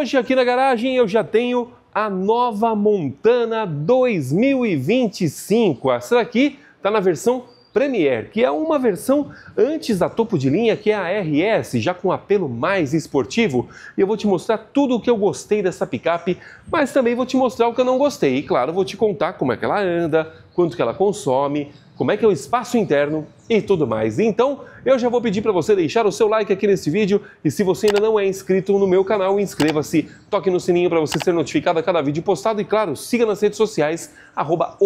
hoje aqui na garagem eu já tenho a nova Montana 2025. Essa daqui está na versão Premiere, que é uma versão antes da topo de linha, que é a RS, já com apelo mais esportivo. E eu vou te mostrar tudo o que eu gostei dessa picape, mas também vou te mostrar o que eu não gostei. E claro, vou te contar como é que ela anda, quanto que ela consome, como é que é o espaço interno e tudo mais. Então, eu já vou pedir para você deixar o seu like aqui nesse vídeo e se você ainda não é inscrito no meu canal, inscreva-se, toque no sininho para você ser notificado a cada vídeo postado e, claro, siga nas redes sociais, arroba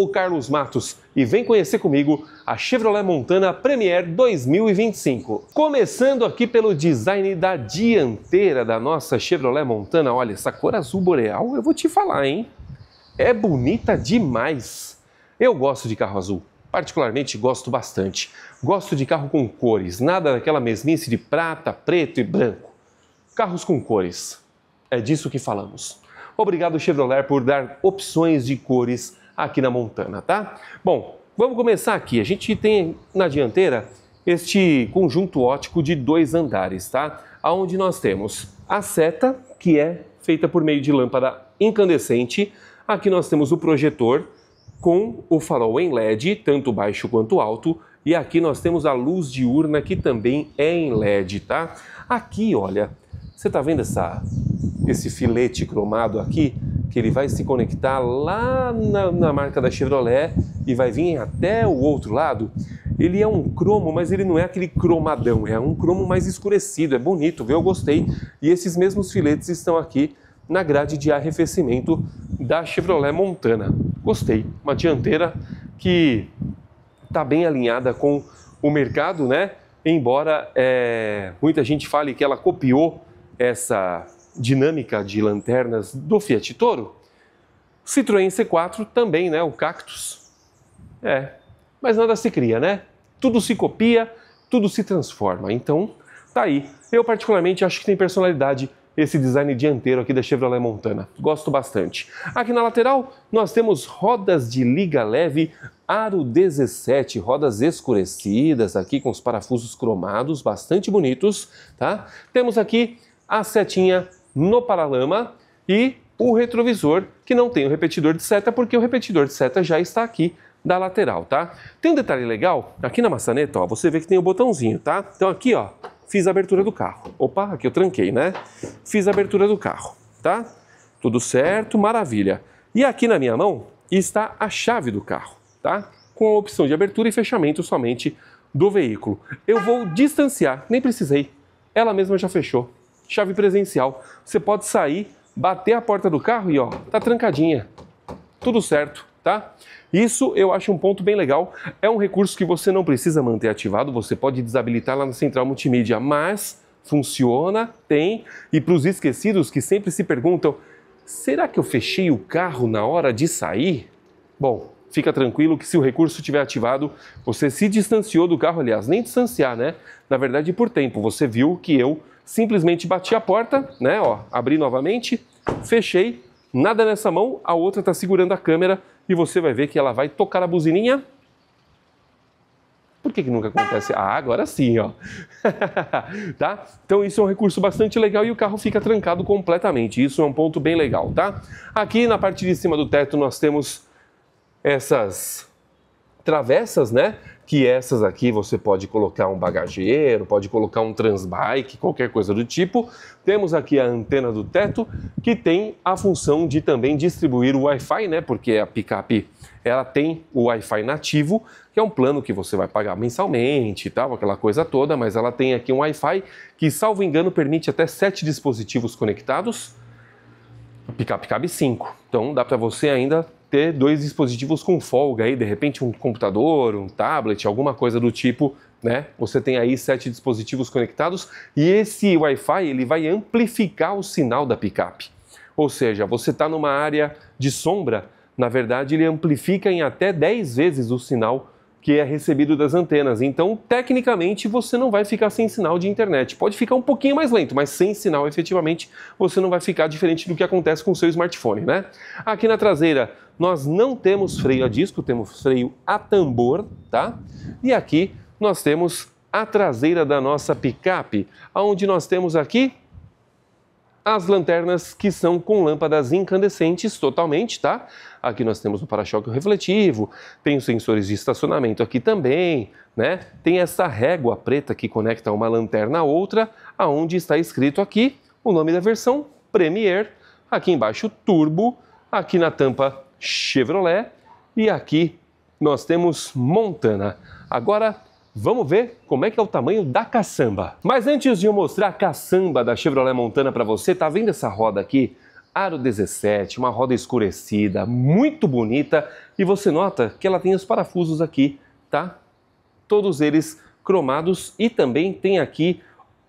e vem conhecer comigo a Chevrolet Montana Premier 2025. Começando aqui pelo design da dianteira da nossa Chevrolet Montana, olha, essa cor azul boreal, eu vou te falar, hein? É bonita demais! Eu gosto de carro azul. Particularmente gosto bastante. Gosto de carro com cores, nada daquela mesmice de prata, preto e branco. Carros com cores. É disso que falamos. Obrigado Chevrolet por dar opções de cores aqui na Montana, tá? Bom, vamos começar aqui. A gente tem na dianteira este conjunto ótico de dois andares, tá? Aonde nós temos a seta, que é feita por meio de lâmpada incandescente. Aqui nós temos o projetor, com o farol em LED, tanto baixo quanto alto, e aqui nós temos a luz diurna que também é em LED, tá? Aqui, olha, você tá vendo essa, esse filete cromado aqui? Que ele vai se conectar lá na, na marca da Chevrolet e vai vir até o outro lado. Ele é um cromo, mas ele não é aquele cromadão, é um cromo mais escurecido, é bonito, viu? Eu gostei. E esses mesmos filetes estão aqui na grade de arrefecimento da Chevrolet Montana. Gostei, uma dianteira que está bem alinhada com o mercado, né? Embora é, muita gente fale que ela copiou essa dinâmica de lanternas do Fiat Toro, Citroën C4 também, né? O Cactus. É, mas nada se cria, né? Tudo se copia, tudo se transforma. Então, tá aí. Eu particularmente acho que tem personalidade esse design dianteiro aqui da Chevrolet Montana. Gosto bastante. Aqui na lateral, nós temos rodas de liga leve aro 17, rodas escurecidas aqui com os parafusos cromados, bastante bonitos, tá? Temos aqui a setinha no paralama e o retrovisor, que não tem o repetidor de seta, porque o repetidor de seta já está aqui da lateral, tá? Tem um detalhe legal, aqui na maçaneta, ó, você vê que tem o um botãozinho, tá? Então aqui, ó, Fiz a abertura do carro. Opa, aqui eu tranquei, né? Fiz a abertura do carro, tá? Tudo certo, maravilha. E aqui na minha mão está a chave do carro, tá? Com a opção de abertura e fechamento somente do veículo. Eu vou distanciar, nem precisei. Ela mesma já fechou. Chave presencial. Você pode sair, bater a porta do carro e ó, tá trancadinha. Tudo certo tá? Isso eu acho um ponto bem legal. É um recurso que você não precisa manter ativado, você pode desabilitar lá na central multimídia, mas funciona, tem. E para os esquecidos que sempre se perguntam: será que eu fechei o carro na hora de sair? Bom, fica tranquilo que se o recurso estiver ativado, você se distanciou do carro, aliás, nem distanciar, né? Na verdade, por tempo, você viu que eu simplesmente bati a porta, né? Ó, abri novamente, fechei, nada nessa mão, a outra está segurando a câmera e você vai ver que ela vai tocar a buzininha. Por que, que nunca acontece? Ah, agora sim, ó. tá? Então isso é um recurso bastante legal e o carro fica trancado completamente. Isso é um ponto bem legal, tá? Aqui na parte de cima do teto nós temos essas travessas, né? que essas aqui você pode colocar um bagageiro, pode colocar um transbike, qualquer coisa do tipo. Temos aqui a antena do teto, que tem a função de também distribuir o Wi-Fi, né? Porque a picape, ela tem o Wi-Fi nativo, que é um plano que você vai pagar mensalmente e tal, aquela coisa toda, mas ela tem aqui um Wi-Fi que, salvo engano, permite até sete dispositivos conectados. A picape cabe cinco, então dá para você ainda ter dois dispositivos com folga aí, de repente um computador, um tablet, alguma coisa do tipo, né? Você tem aí sete dispositivos conectados e esse Wi-Fi ele vai amplificar o sinal da picape. Ou seja, você está numa área de sombra, na verdade ele amplifica em até 10 vezes o sinal que é recebido das antenas. Então, tecnicamente, você não vai ficar sem sinal de internet. Pode ficar um pouquinho mais lento, mas sem sinal, efetivamente, você não vai ficar diferente do que acontece com o seu smartphone, né? Aqui na traseira, nós não temos freio a disco, temos freio a tambor, tá? E aqui nós temos a traseira da nossa picape, onde nós temos aqui as lanternas que são com lâmpadas incandescentes totalmente, tá? Aqui nós temos o para-choque refletivo, tem os sensores de estacionamento aqui também, né? Tem essa régua preta que conecta uma lanterna à outra, aonde está escrito aqui o nome da versão Premier, aqui embaixo Turbo, aqui na tampa Chevrolet e aqui nós temos Montana. Agora Vamos ver como é que é o tamanho da caçamba. Mas antes de eu mostrar a caçamba da Chevrolet Montana para você, tá vendo essa roda aqui? aro 17, uma roda escurecida, muito bonita, e você nota que ela tem os parafusos aqui, tá? Todos eles cromados e também tem aqui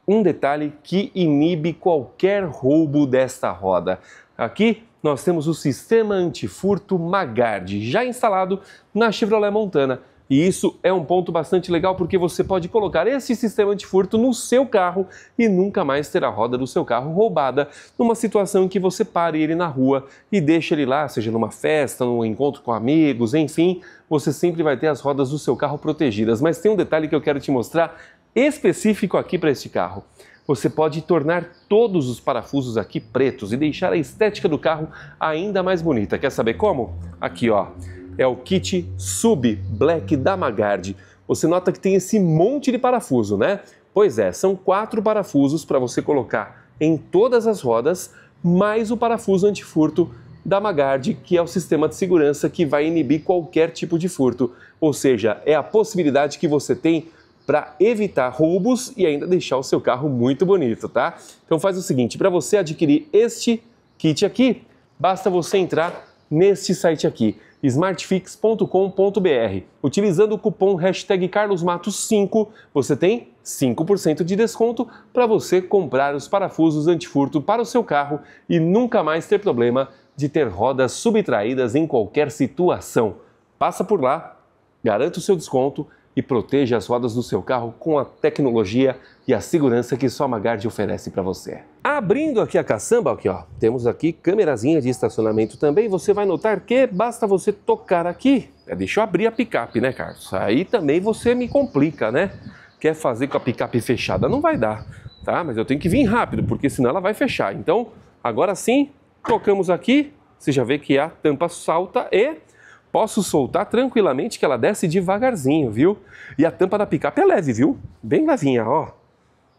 um detalhe que inibe qualquer roubo desta roda. Aqui nós temos o sistema antifurto Magard, já instalado na Chevrolet Montana. E isso é um ponto bastante legal porque você pode colocar esse sistema de furto no seu carro e nunca mais ter a roda do seu carro roubada numa situação em que você pare ele na rua e deixa ele lá, seja numa festa, num encontro com amigos, enfim, você sempre vai ter as rodas do seu carro protegidas. Mas tem um detalhe que eu quero te mostrar específico aqui para este carro você pode tornar todos os parafusos aqui pretos e deixar a estética do carro ainda mais bonita. Quer saber como? Aqui, ó é o kit Sub Black da Magard. Você nota que tem esse monte de parafuso, né? Pois é, são quatro parafusos para você colocar em todas as rodas, mais o parafuso antifurto da Magard, que é o sistema de segurança que vai inibir qualquer tipo de furto. Ou seja, é a possibilidade que você tem para evitar roubos e ainda deixar o seu carro muito bonito, tá? Então faz o seguinte, para você adquirir este kit aqui, basta você entrar neste site aqui smartfix.com.br. Utilizando o cupom hashtag CarlosMatos5, você tem 5% de desconto para você comprar os parafusos antifurto para o seu carro e nunca mais ter problema de ter rodas subtraídas em qualquer situação. Passa por lá, garanta o seu desconto e proteja as rodas do seu carro com a tecnologia e a segurança que só a Magard oferece para você. Abrindo aqui a caçamba, aqui ó, temos aqui câmerazinha de estacionamento também. Você vai notar que basta você tocar aqui. É, deixa eu abrir a picape, né, Carlos? Aí também você me complica, né? Quer fazer com a picape fechada? Não vai dar, tá? Mas eu tenho que vir rápido, porque senão ela vai fechar. Então, agora sim, tocamos aqui. Você já vê que a tampa salta e posso soltar tranquilamente que ela desce devagarzinho, viu? E a tampa da picape é leve, viu? Bem levinha, ó.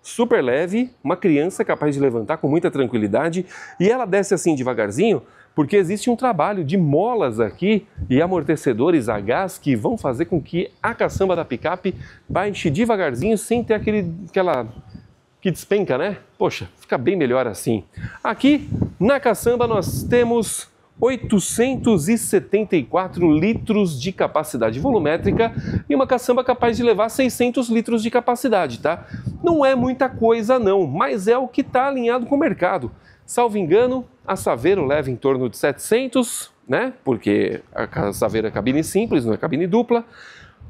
Super leve, uma criança capaz de levantar com muita tranquilidade e ela desce assim devagarzinho porque existe um trabalho de molas aqui e amortecedores a gás que vão fazer com que a caçamba da picape baixe devagarzinho sem ter aquele, aquela que despenca, né? Poxa, fica bem melhor assim. Aqui na caçamba nós temos 874 litros de capacidade volumétrica e uma caçamba capaz de levar 600 litros de capacidade, tá? Não é muita coisa não, mas é o que está alinhado com o mercado. Salvo engano, a Saveiro leva em torno de 700, né? Porque a Saveiro é cabine simples, não é cabine dupla.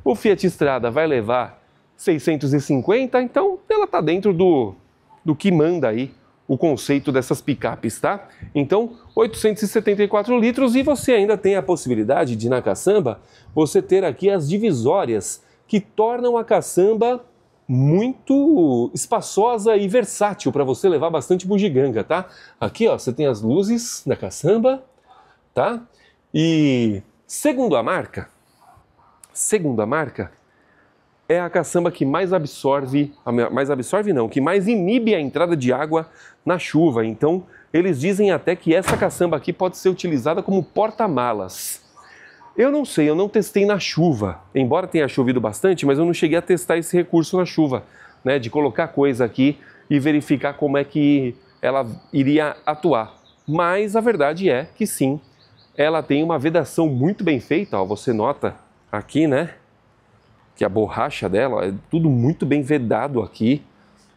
O Fiat Strada vai levar 650, então ela está dentro do, do que manda aí o conceito dessas picapes, tá? Então, 874 litros e você ainda tem a possibilidade de na caçamba você ter aqui as divisórias que tornam a caçamba muito espaçosa e versátil para você levar bastante bugiganga, tá? Aqui, ó, você tem as luzes da caçamba, tá? E segundo a marca, segundo a marca, é a caçamba que mais absorve, mais absorve não, que mais inibe a entrada de água na chuva. Então, eles dizem até que essa caçamba aqui pode ser utilizada como porta-malas. Eu não sei, eu não testei na chuva, embora tenha chovido bastante, mas eu não cheguei a testar esse recurso na chuva, né, de colocar coisa aqui e verificar como é que ela iria atuar. Mas a verdade é que sim, ela tem uma vedação muito bem feita, ó, você nota aqui, né? que a borracha dela é tudo muito bem vedado aqui.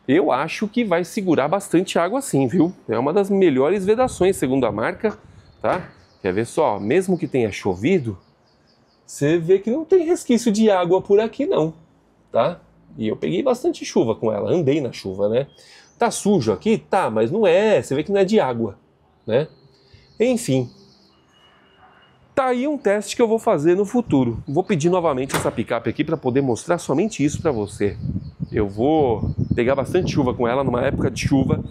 Eu acho que vai segurar bastante água assim, viu? É uma das melhores vedações, segundo a marca, tá? Quer ver só? Mesmo que tenha chovido, você vê que não tem resquício de água por aqui não, tá? E eu peguei bastante chuva com ela, andei na chuva, né? Tá sujo aqui? Tá, mas não é, você vê que não é de água, né? Enfim, Tá aí um teste que eu vou fazer no futuro. Vou pedir novamente essa picape aqui para poder mostrar somente isso para você. Eu vou pegar bastante chuva com ela numa época de chuva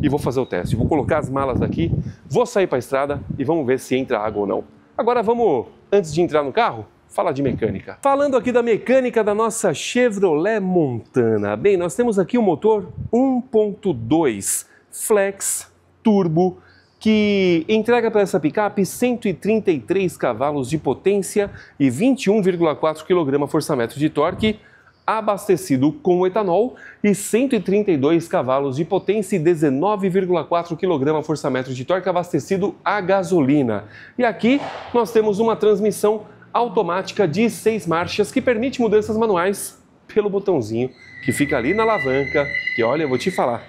e vou fazer o teste. Vou colocar as malas aqui, vou sair para a estrada e vamos ver se entra água ou não. Agora vamos, antes de entrar no carro, falar de mecânica. Falando aqui da mecânica da nossa Chevrolet Montana. Bem, nós temos aqui o motor 1.2 Flex Turbo que entrega para essa picape 133 cavalos de potência e 21,4 kgfm de torque, abastecido com etanol e 132 cavalos de potência e 19,4 kgfm de torque abastecido a gasolina. E aqui nós temos uma transmissão automática de seis marchas que permite mudanças manuais pelo botãozinho que fica ali na alavanca, que olha, eu vou te falar,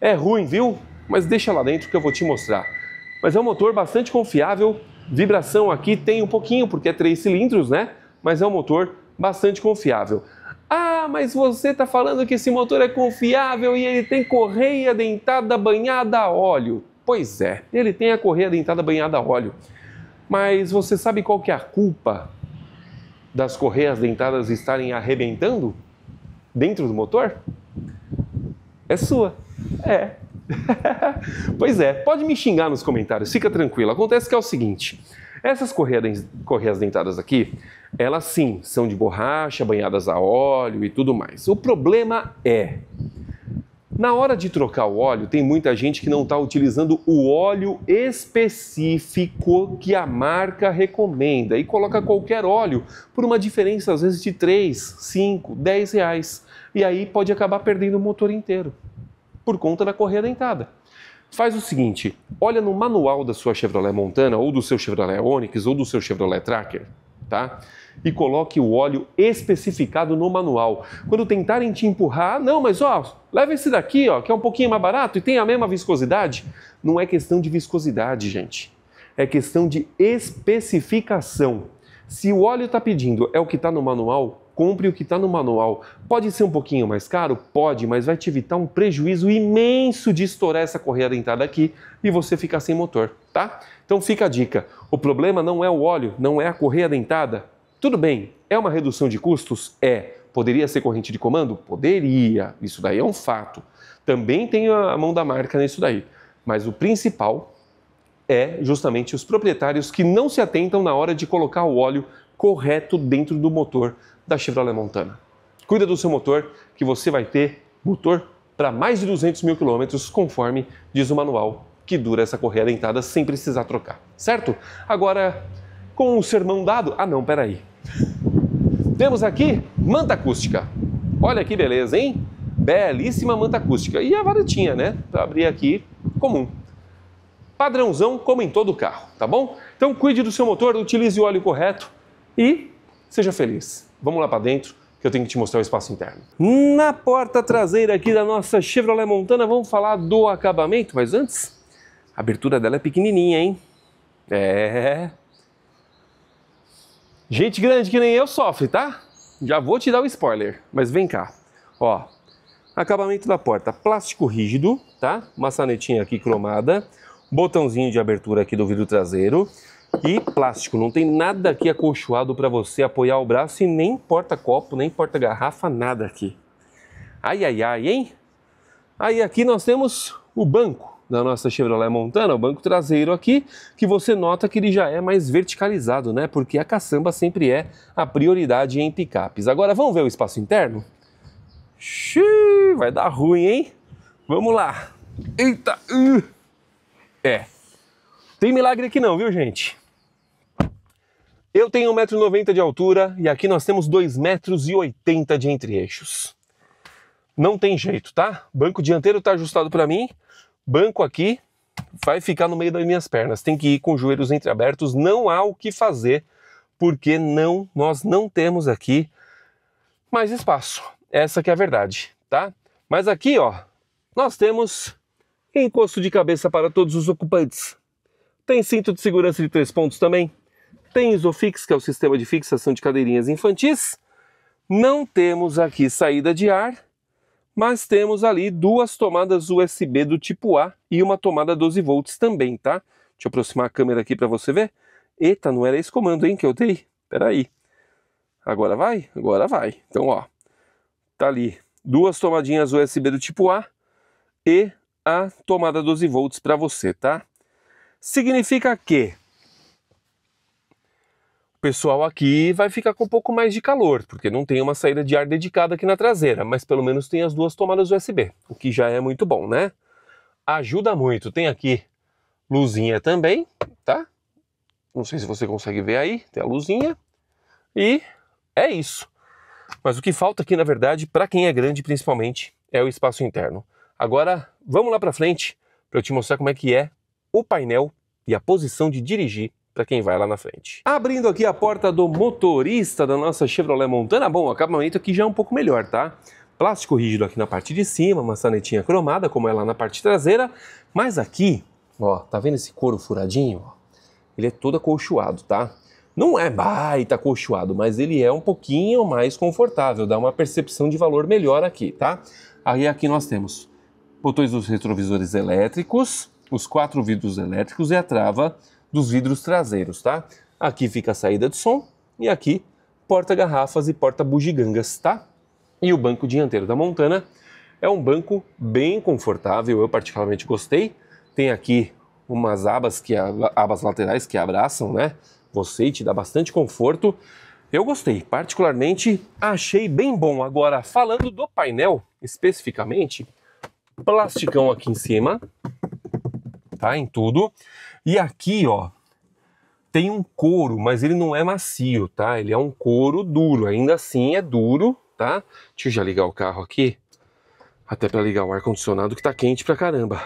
é ruim, viu? mas deixa lá dentro que eu vou te mostrar. Mas é um motor bastante confiável, vibração aqui tem um pouquinho, porque é 3 cilindros, né? Mas é um motor bastante confiável. Ah, mas você está falando que esse motor é confiável e ele tem correia dentada banhada a óleo. Pois é, ele tem a correia dentada banhada a óleo. Mas você sabe qual que é a culpa das correias dentadas estarem arrebentando dentro do motor? É sua. É, pois é, pode me xingar nos comentários, fica tranquilo. Acontece que é o seguinte: essas correias, correias dentadas aqui, elas sim são de borracha, banhadas a óleo e tudo mais. O problema é. Na hora de trocar o óleo, tem muita gente que não está utilizando o óleo específico que a marca recomenda e coloca qualquer óleo por uma diferença, às vezes, de 3, 5, 10 reais. E aí pode acabar perdendo o motor inteiro por conta da correia dentada. Faz o seguinte, olha no manual da sua Chevrolet Montana ou do seu Chevrolet Onix ou do seu Chevrolet Tracker, tá? E coloque o óleo especificado no manual. Quando tentarem te empurrar, não, mas ó, leva esse daqui, ó, que é um pouquinho mais barato e tem a mesma viscosidade. Não é questão de viscosidade, gente. É questão de especificação. Se o óleo está pedindo é o que está no manual, compre o que está no manual. Pode ser um pouquinho mais caro? Pode, mas vai te evitar um prejuízo imenso de estourar essa correia dentada aqui e você ficar sem motor, tá? Então fica a dica. O problema não é o óleo, não é a correia dentada. Tudo bem, é uma redução de custos? É. Poderia ser corrente de comando? Poderia. Isso daí é um fato. Também tem a mão da marca nisso daí. Mas o principal é justamente os proprietários que não se atentam na hora de colocar o óleo correto dentro do motor da Chevrolet Montana. Cuida do seu motor, que você vai ter motor para mais de 200 mil quilômetros, conforme diz o manual, que dura essa correia dentada sem precisar trocar, certo? Agora, com o sermão dado... Ah não, peraí. Temos aqui manta acústica. Olha que beleza, hein? Belíssima manta acústica. E a varetinha, né? Para abrir aqui, comum. Padrãozão, como em todo carro, tá bom? Então cuide do seu motor, utilize o óleo correto, e seja feliz. Vamos lá para dentro que eu tenho que te mostrar o espaço interno. Na porta traseira aqui da nossa Chevrolet Montana, vamos falar do acabamento, mas antes, a abertura dela é pequenininha, hein? É. Gente grande que nem eu sofre, tá? Já vou te dar o um spoiler, mas vem cá. Ó, acabamento da porta, plástico rígido, tá? Maçanetinha aqui cromada, botãozinho de abertura aqui do vidro traseiro, e plástico, não tem nada aqui acolchoado para você apoiar o braço e nem porta-copo, nem porta-garrafa, nada aqui. Ai, ai, ai, hein? Aí aqui nós temos o banco da nossa Chevrolet Montana, o banco traseiro aqui, que você nota que ele já é mais verticalizado, né? Porque a caçamba sempre é a prioridade em picapes. Agora vamos ver o espaço interno? Xiii, vai dar ruim, hein? Vamos lá. Eita! Uh. É. Tem milagre aqui não, viu, gente? Eu tenho 1,90m de altura e aqui nós temos 2,80m de entre-eixos. Não tem jeito, tá? Banco dianteiro está ajustado para mim, banco aqui vai ficar no meio das minhas pernas. Tem que ir com os joelhos entreabertos, não há o que fazer, porque não, nós não temos aqui mais espaço. Essa que é a verdade, tá? Mas aqui, ó, nós temos encosto de cabeça para todos os ocupantes. Tem cinto de segurança de três pontos também, tem Isofix, que é o sistema de fixação de cadeirinhas infantis. Não temos aqui saída de ar, mas temos ali duas tomadas USB do tipo A e uma tomada 12 volts também, tá? Deixa eu aproximar a câmera aqui para você ver. Eita, não era esse comando, hein, que eu dei? Peraí. Agora vai? Agora vai. Então, ó, tá ali duas tomadinhas USB do tipo A e a tomada 12 volts para você, tá? Significa que pessoal aqui vai ficar com um pouco mais de calor, porque não tem uma saída de ar dedicada aqui na traseira, mas pelo menos tem as duas tomadas USB, o que já é muito bom, né? Ajuda muito. Tem aqui luzinha também, tá? Não sei se você consegue ver aí, tem a luzinha. E é isso. Mas o que falta aqui, na verdade, para quem é grande principalmente, é o espaço interno. Agora, vamos lá para frente para eu te mostrar como é que é o painel e a posição de dirigir para quem vai lá na frente. Abrindo aqui a porta do motorista da nossa Chevrolet Montana, bom, o acabamento aqui já é um pouco melhor, tá? Plástico rígido aqui na parte de cima, maçanetinha cromada, como é lá na parte traseira, mas aqui, ó, tá vendo esse couro furadinho? Ele é todo acolchoado, tá? Não é baita acolchoado, mas ele é um pouquinho mais confortável, dá uma percepção de valor melhor aqui, tá? Aí aqui nós temos botões dos retrovisores elétricos, os quatro vidros elétricos e a trava dos vidros traseiros, tá? Aqui fica a saída de som e aqui porta-garrafas e porta-bugigangas, tá? E o banco dianteiro da Montana é um banco bem confortável, eu particularmente gostei. Tem aqui umas abas que abas laterais que abraçam, né? Você e te dá bastante conforto. Eu gostei, particularmente achei bem bom. Agora, falando do painel especificamente, plasticão aqui em cima, tá? Em tudo. E aqui, ó, tem um couro, mas ele não é macio, tá? Ele é um couro duro, ainda assim é duro, tá? Deixa eu já ligar o carro aqui, até para ligar o ar-condicionado que tá quente pra caramba,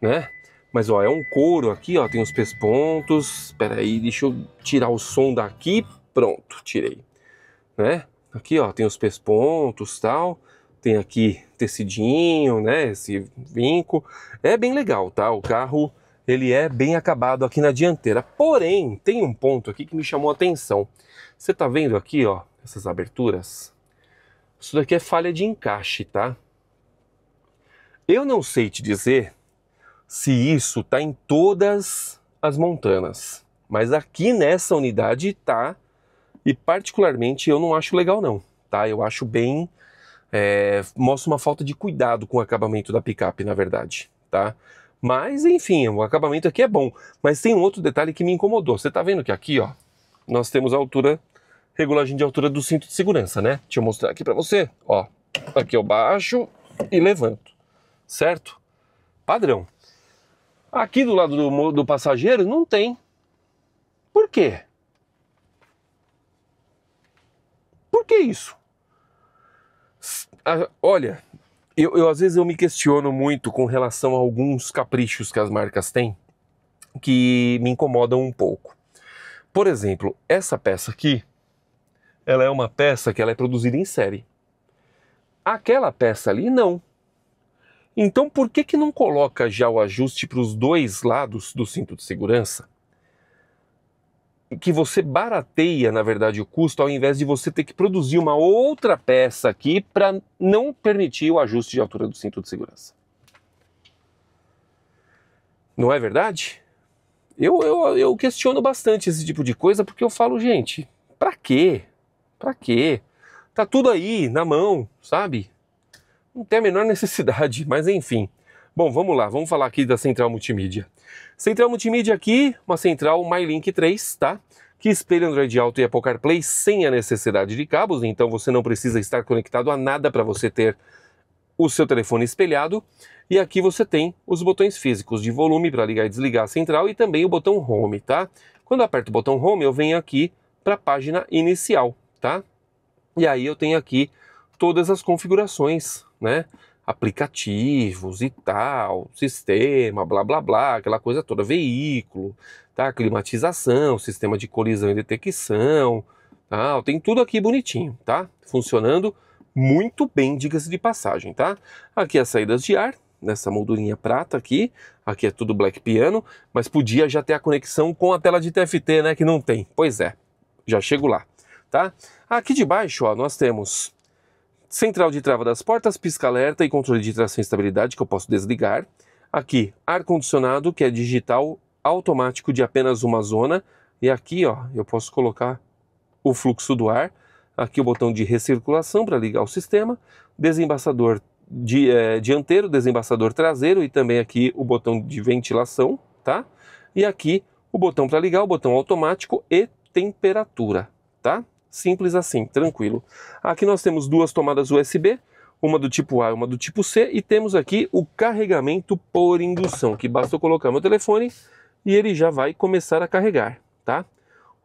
né? Mas, ó, é um couro aqui, ó, tem os pespontos, espera aí, deixa eu tirar o som daqui, pronto, tirei, né? Aqui, ó, tem os pespontos, tal, tem aqui tecidinho, né? Esse vinco. É bem legal, tá? O carro ele é bem acabado aqui na dianteira. Porém, tem um ponto aqui que me chamou a atenção. Você tá vendo aqui, ó, essas aberturas? Isso daqui é falha de encaixe, tá? Eu não sei te dizer se isso tá em todas as montanas, mas aqui nessa unidade tá, e particularmente eu não acho legal não, tá? Eu acho bem é, mostra uma falta de cuidado com o acabamento da picape, na verdade, tá? Mas, enfim, o acabamento aqui é bom. Mas tem um outro detalhe que me incomodou. Você tá vendo que aqui, ó, nós temos a altura, regulagem de altura do cinto de segurança, né? Deixa eu mostrar aqui para você, ó. Aqui eu baixo e levanto, certo? Padrão. Aqui do lado do, do passageiro não tem. Por quê? Por que isso? a, olha, eu, eu às vezes eu me questiono muito com relação a alguns caprichos que as marcas têm que me incomodam um pouco. Por exemplo, essa peça aqui, ela é uma peça que ela é produzida em série. Aquela peça ali não. Então por que que não coloca já o ajuste para os dois lados do cinto de segurança? que você barateia, na verdade, o custo, ao invés de você ter que produzir uma outra peça aqui para não permitir o ajuste de altura do cinto de segurança. Não é verdade? Eu, eu, eu questiono bastante esse tipo de coisa porque eu falo, gente, para quê? Para quê? Tá tudo aí na mão, sabe? Não tem a menor necessidade, mas enfim. Bom, vamos lá, vamos falar aqui da central multimídia. Central multimídia aqui, uma central MyLink 3, tá? que espelha Android Auto e Apple CarPlay sem a necessidade de cabos, então você não precisa estar conectado a nada para você ter o seu telefone espelhado. E aqui você tem os botões físicos de volume para ligar e desligar a central e também o botão Home, tá? Quando aperto o botão Home, eu venho aqui para a página inicial, tá? E aí eu tenho aqui todas as configurações, né? aplicativos e tal, sistema, blá blá blá, aquela coisa toda, veículo, tá? Climatização, sistema de colisão e detecção, tal, tá? tem tudo aqui bonitinho, tá? Funcionando muito bem, diga-se de passagem, tá? Aqui as saídas de ar, nessa moldurinha prata aqui, aqui é tudo black piano, mas podia já ter a conexão com a tela de TFT, né, que não tem. Pois é, já chego lá, tá? Aqui de baixo, ó, nós temos Central de trava das portas, pisca-alerta e controle de tração e estabilidade que eu posso desligar. Aqui, ar-condicionado, que é digital automático de apenas uma zona. E aqui, ó, eu posso colocar o fluxo do ar. Aqui o botão de recirculação para ligar o sistema. Desembaçador de, é, dianteiro, desembaçador traseiro e também aqui o botão de ventilação, tá? E aqui o botão para ligar, o botão automático e temperatura, tá? Simples assim, tranquilo. Aqui nós temos duas tomadas USB, uma do tipo A e uma do tipo C, e temos aqui o carregamento por indução, que basta eu colocar meu telefone e ele já vai começar a carregar, tá?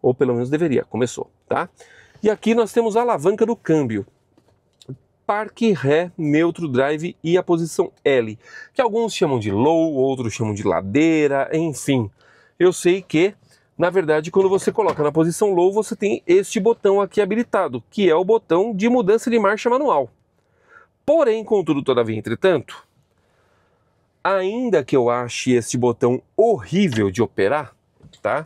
Ou pelo menos deveria, começou, tá? E aqui nós temos a alavanca do câmbio. Parque Ré, Neutro Drive e a posição L, que alguns chamam de low, outros chamam de ladeira, enfim. Eu sei que na verdade, quando você coloca na posição low, você tem este botão aqui habilitado, que é o botão de mudança de marcha manual. Porém, contudo, todavia, entretanto, ainda que eu ache este botão horrível de operar, tá?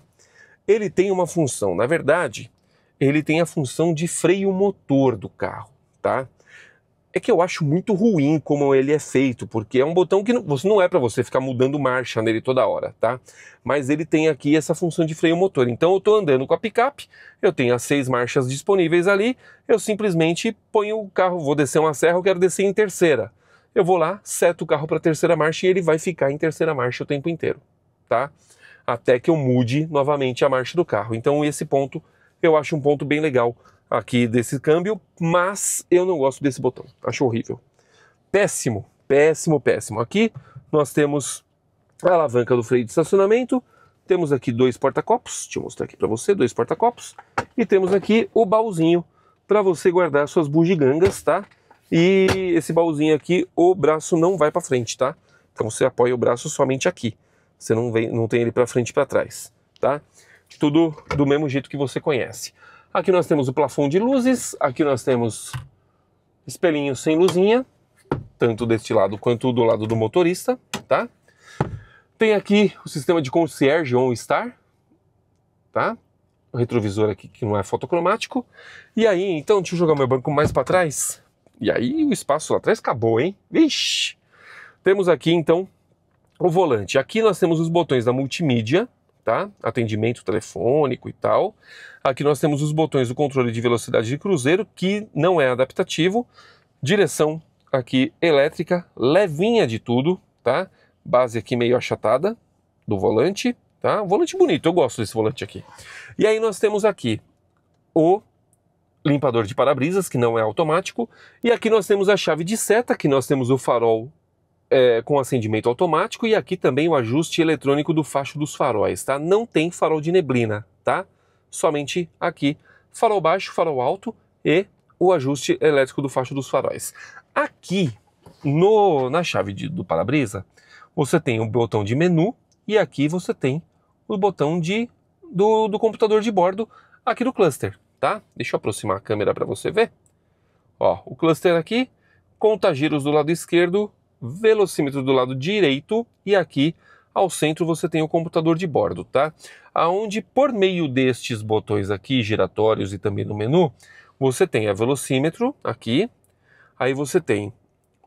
Ele tem uma função, na verdade, ele tem a função de freio motor do carro, tá? é que eu acho muito ruim como ele é feito, porque é um botão que não, você não é para você ficar mudando marcha nele toda hora, tá? Mas ele tem aqui essa função de freio motor. Então eu estou andando com a picape, eu tenho as seis marchas disponíveis ali, eu simplesmente ponho o carro, vou descer uma serra, eu quero descer em terceira. Eu vou lá, seto o carro para terceira marcha e ele vai ficar em terceira marcha o tempo inteiro, tá? Até que eu mude novamente a marcha do carro. Então esse ponto eu acho um ponto bem legal aqui desse câmbio, mas eu não gosto desse botão, acho horrível. Péssimo, péssimo, péssimo. Aqui nós temos a alavanca do freio de estacionamento, temos aqui dois porta-copos, deixa eu mostrar aqui para você, dois porta-copos, e temos aqui o baúzinho para você guardar suas bugigangas, tá? E esse baúzinho aqui, o braço não vai para frente, tá? Então você apoia o braço somente aqui, você não, vem, não tem ele para frente e para trás, tá? Tudo do mesmo jeito que você conhece. Aqui nós temos o plafond de luzes, aqui nós temos espelhinho sem luzinha, tanto deste lado quanto do lado do motorista, tá? Tem aqui o sistema de concierge on star, tá? O retrovisor aqui que não é fotocromático. E aí, então, deixa eu jogar meu banco mais para trás. E aí o espaço lá atrás acabou, hein? Vixe! Temos aqui, então, o volante. Aqui nós temos os botões da multimídia, tá? Atendimento telefônico e tal. Aqui nós temos os botões do controle de velocidade de cruzeiro, que não é adaptativo. Direção aqui elétrica, levinha de tudo, tá? Base aqui meio achatada do volante, tá? volante bonito, eu gosto desse volante aqui. E aí nós temos aqui o limpador de para-brisas, que não é automático, e aqui nós temos a chave de seta, que nós temos o farol é, com acendimento automático e aqui também o ajuste eletrônico do facho dos faróis, tá? Não tem farol de neblina, tá? Somente aqui, farol baixo, farol alto e o ajuste elétrico do facho dos faróis. Aqui, no, na chave de, do para-brisa, você tem o botão de menu e aqui você tem o botão de, do, do computador de bordo aqui do cluster, tá? Deixa eu aproximar a câmera para você ver. Ó, o cluster aqui, conta giros do lado esquerdo, velocímetro do lado direito e aqui ao centro você tem o computador de bordo, tá? Aonde por meio destes botões aqui giratórios e também no menu, você tem a velocímetro aqui, aí você tem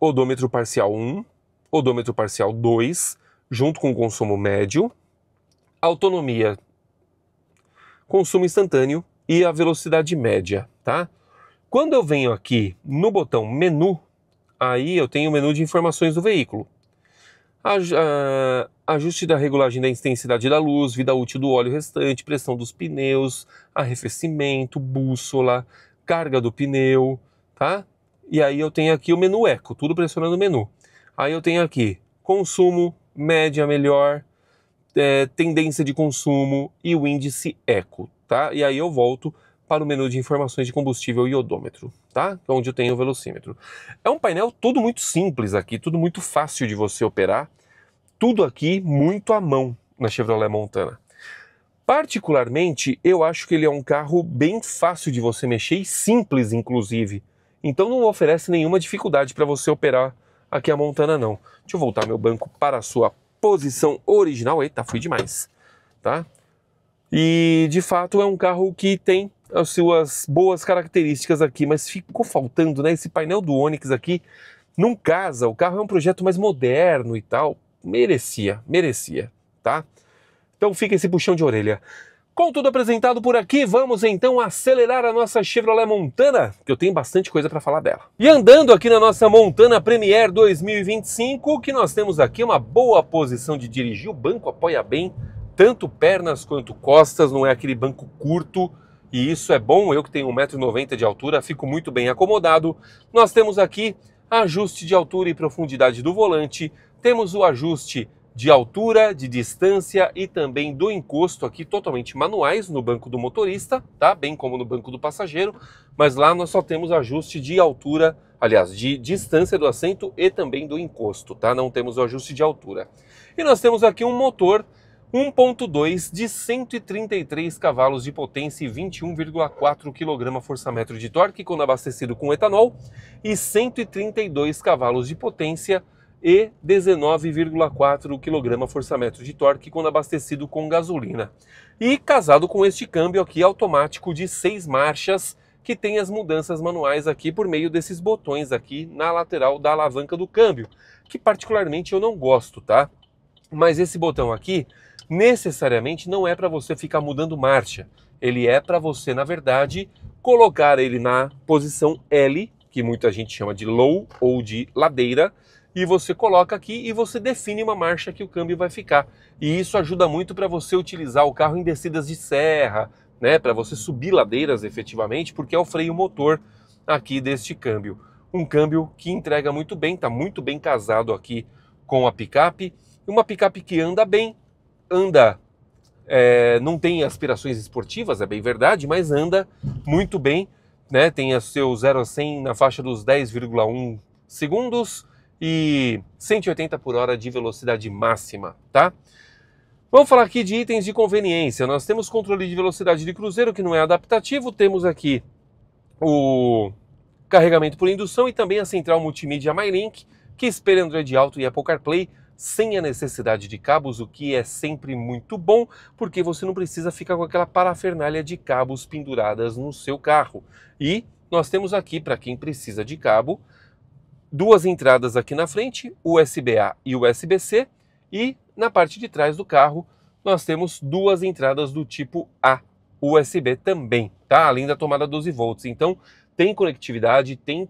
odômetro parcial 1, odômetro parcial 2, junto com o consumo médio, autonomia, consumo instantâneo e a velocidade média, tá? Quando eu venho aqui no botão menu, Aí eu tenho o menu de informações do veículo. Ah, ajuste da regulagem da intensidade da luz, vida útil do óleo restante, pressão dos pneus, arrefecimento, bússola, carga do pneu, tá? E aí eu tenho aqui o menu eco, tudo pressionando o menu. Aí eu tenho aqui consumo, média melhor, é, tendência de consumo e o índice eco, tá? E aí eu volto para o menu de informações de combustível e odômetro, tá? É onde eu tenho o velocímetro. É um painel tudo muito simples aqui, tudo muito fácil de você operar, tudo aqui muito à mão na Chevrolet Montana. Particularmente, eu acho que ele é um carro bem fácil de você mexer e simples, inclusive. Então não oferece nenhuma dificuldade para você operar aqui a Montana, não. Deixa eu voltar meu banco para a sua posição original. Eita, fui demais, tá? E, de fato, é um carro que tem as suas boas características aqui, mas ficou faltando, né? Esse painel do Onix aqui não casa. O carro é um projeto mais moderno e tal. Merecia, merecia, tá? Então fica esse puxão de orelha. Com tudo apresentado por aqui, vamos então acelerar a nossa Chevrolet Montana, que eu tenho bastante coisa para falar dela. E andando aqui na nossa Montana Premier 2025, que nós temos aqui uma boa posição de dirigir, o banco apoia bem, tanto pernas quanto costas, não é aquele banco curto, e isso é bom, eu que tenho 1,90m de altura, fico muito bem acomodado. Nós temos aqui ajuste de altura e profundidade do volante, temos o ajuste de altura, de distância e também do encosto aqui totalmente manuais no banco do motorista, tá? Bem como no banco do passageiro, mas lá nós só temos ajuste de altura, aliás, de distância do assento e também do encosto, tá? Não temos o ajuste de altura. E nós temos aqui um motor 1.2 de 133 cavalos de potência e 21,4 kgfm de torque quando abastecido com etanol e 132 cavalos de potência e 19,4 kgfm de torque quando abastecido com gasolina. E casado com este câmbio aqui automático de 6 marchas que tem as mudanças manuais aqui por meio desses botões aqui na lateral da alavanca do câmbio, que particularmente eu não gosto, tá? Mas esse botão aqui necessariamente não é para você ficar mudando marcha. Ele é para você, na verdade, colocar ele na posição L, que muita gente chama de low ou de ladeira, e você coloca aqui e você define uma marcha que o câmbio vai ficar. E isso ajuda muito para você utilizar o carro em descidas de serra, né, para você subir ladeiras efetivamente, porque é o freio motor aqui deste câmbio. Um câmbio que entrega muito bem, está muito bem casado aqui com a picape uma picape que anda bem, anda, é, não tem aspirações esportivas, é bem verdade, mas anda muito bem, né? Tem o seu 0 a 100 na faixa dos 10,1 segundos e 180 por hora de velocidade máxima, tá? Vamos falar aqui de itens de conveniência. Nós temos controle de velocidade de cruzeiro que não é adaptativo, temos aqui o carregamento por indução e também a central multimídia MyLink, que espelha Android Auto e Apple CarPlay sem a necessidade de cabos, o que é sempre muito bom, porque você não precisa ficar com aquela parafernália de cabos penduradas no seu carro. E nós temos aqui, para quem precisa de cabo, duas entradas aqui na frente, USB-A e USB-C, e na parte de trás do carro nós temos duas entradas do tipo A USB também, tá? Além da tomada 12 volts. Então, tem conectividade, tem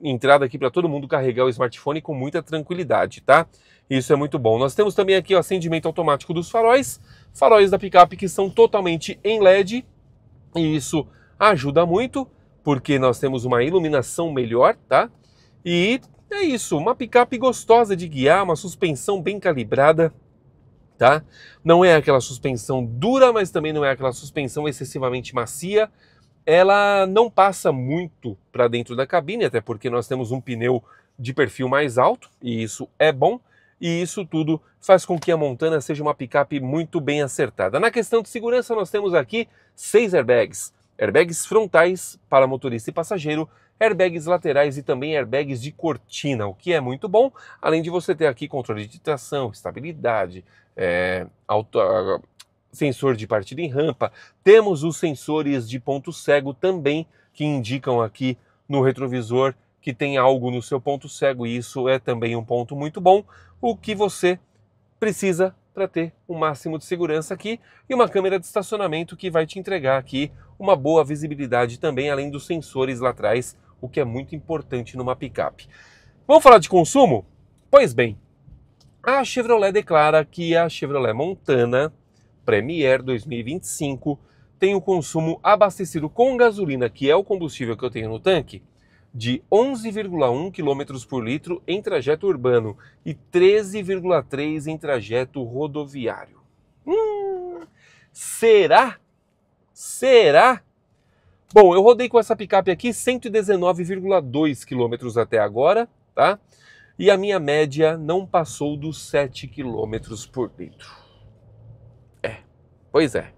entrada aqui para todo mundo carregar o smartphone com muita tranquilidade, tá? Isso é muito bom. Nós temos também aqui o acendimento automático dos faróis, faróis da picape que são totalmente em LED, e isso ajuda muito, porque nós temos uma iluminação melhor, tá? E é isso, uma picape gostosa de guiar, uma suspensão bem calibrada, tá? Não é aquela suspensão dura, mas também não é aquela suspensão excessivamente macia. Ela não passa muito para dentro da cabine, até porque nós temos um pneu de perfil mais alto, e isso é bom e isso tudo faz com que a Montana seja uma picape muito bem acertada. Na questão de segurança, nós temos aqui seis airbags: airbags frontais para motorista e passageiro, airbags laterais e também airbags de cortina, o que é muito bom, além de você ter aqui controle de tração, estabilidade, é, auto, sensor de partida em rampa. Temos os sensores de ponto cego também que indicam aqui no retrovisor que tem algo no seu ponto cego, e isso é também um ponto muito bom, o que você precisa para ter o um máximo de segurança aqui e uma câmera de estacionamento que vai te entregar aqui uma boa visibilidade também, além dos sensores lá atrás, o que é muito importante numa picape. Vamos falar de consumo? Pois bem, a Chevrolet declara que a Chevrolet Montana Premier 2025 tem o um consumo abastecido com gasolina, que é o combustível que eu tenho no tanque, de 11,1 km por litro em trajeto urbano e 13,3 em trajeto rodoviário. Hum, será? Será? Bom, eu rodei com essa picape aqui 119,2 km até agora, tá? E a minha média não passou dos 7 km por litro. É, pois é.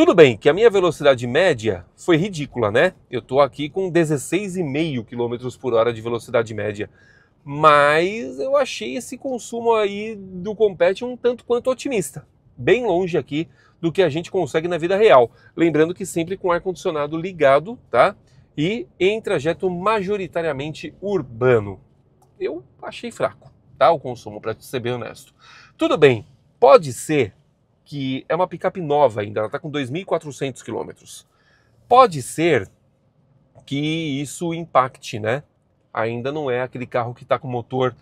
Tudo bem que a minha velocidade média foi ridícula, né? Eu tô aqui com 16,5 km por hora de velocidade média. Mas eu achei esse consumo aí do Compete um tanto quanto otimista. Bem longe aqui do que a gente consegue na vida real. Lembrando que sempre com ar-condicionado ligado, tá? E em trajeto majoritariamente urbano. Eu achei fraco, tá? O consumo, para ser bem honesto. Tudo bem, pode ser que é uma picape nova ainda, ela está com 2.400 quilômetros. Pode ser que isso impacte, né? Ainda não é aquele carro que está com o motor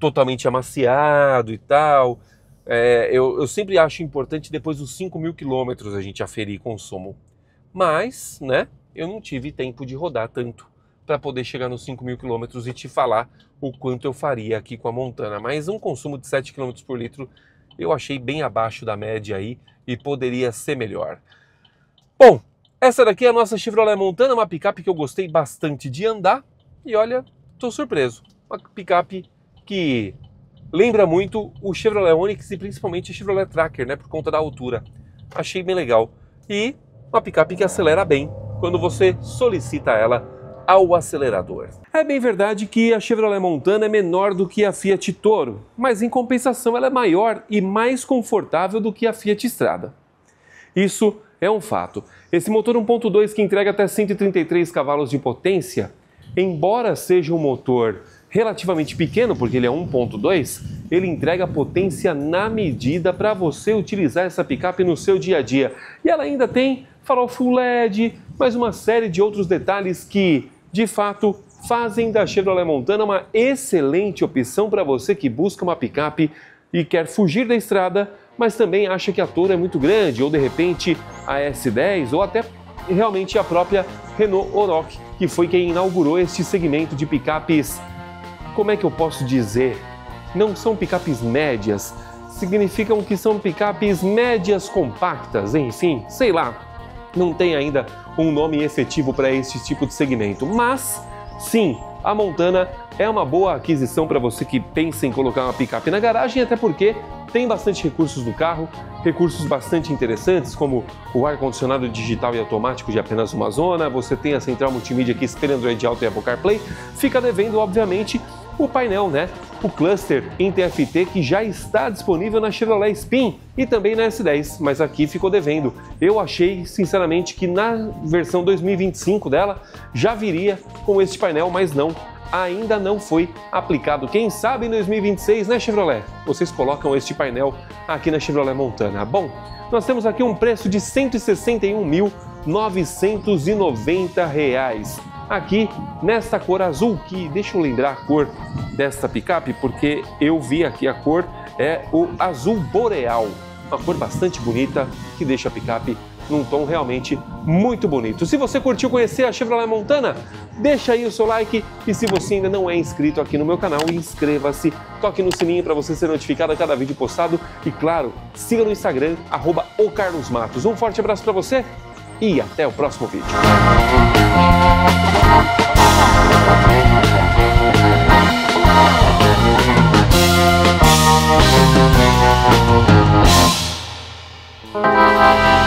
totalmente amaciado e tal. É, eu, eu, sempre acho importante depois dos 5 mil quilômetros a gente aferir consumo. Mas, né, eu não tive tempo de rodar tanto para poder chegar nos 5 mil quilômetros e te falar o quanto eu faria aqui com a Montana. Mas um consumo de 7 km por litro eu achei bem abaixo da média aí e poderia ser melhor. Bom, essa daqui é a nossa Chevrolet Montana, uma picape que eu gostei bastante de andar e olha, estou surpreso. Uma picape que lembra muito o Chevrolet Onix e principalmente o Chevrolet Tracker, né, por conta da altura. Achei bem legal. E uma picape que acelera bem quando você solicita ela ao acelerador. É bem verdade que a Chevrolet Montana é menor do que a Fiat Toro, mas em compensação ela é maior e mais confortável do que a Fiat Strada. Isso é um fato. Esse motor 1.2 que entrega até 133 cavalos de potência, embora seja um motor relativamente pequeno, porque ele é 1.2, ele entrega potência na medida para você utilizar essa picape no seu dia a dia. E ela ainda tem farol full LED, mais uma série de outros detalhes que de fato, fazem da Chevrolet Montana é uma excelente opção para você que busca uma picape e quer fugir da estrada, mas também acha que a Toro é muito grande, ou de repente a S10, ou até realmente a própria Renault Oroch, que foi quem inaugurou este segmento de picapes. Como é que eu posso dizer? Não são picapes médias, significam que são picapes médias compactas, enfim, sei lá. Não tem ainda um nome efetivo para esse tipo de segmento. Mas, sim, a Montana é uma boa aquisição para você que pensa em colocar uma picape na garagem, até porque tem bastante recursos no carro, recursos bastante interessantes, como o ar-condicionado digital e automático de apenas uma zona, você tem a central multimídia que espelha Android Auto e Apple CarPlay, fica devendo, obviamente, o painel, né? O cluster TFT que já está disponível na Chevrolet Spin e também na S10, mas aqui ficou devendo. Eu achei, sinceramente, que na versão 2025 dela já viria com este painel, mas não. Ainda não foi aplicado. Quem sabe em 2026, né, Chevrolet? Vocês colocam este painel aqui na Chevrolet Montana. Bom, nós temos aqui um preço de R$ 161.990 aqui nesta cor azul, que deixa eu lembrar a cor desta picape, porque eu vi aqui a cor, é o azul boreal, uma cor bastante bonita que deixa a picape num tom realmente muito bonito. Se você curtiu conhecer a Chevrolet Montana, deixa aí o seu like e se você ainda não é inscrito aqui no meu canal, inscreva-se, toque no sininho para você ser notificado a cada vídeo postado e claro, siga no Instagram, arroba Um forte abraço para você e até o próximo vídeo. Thank you.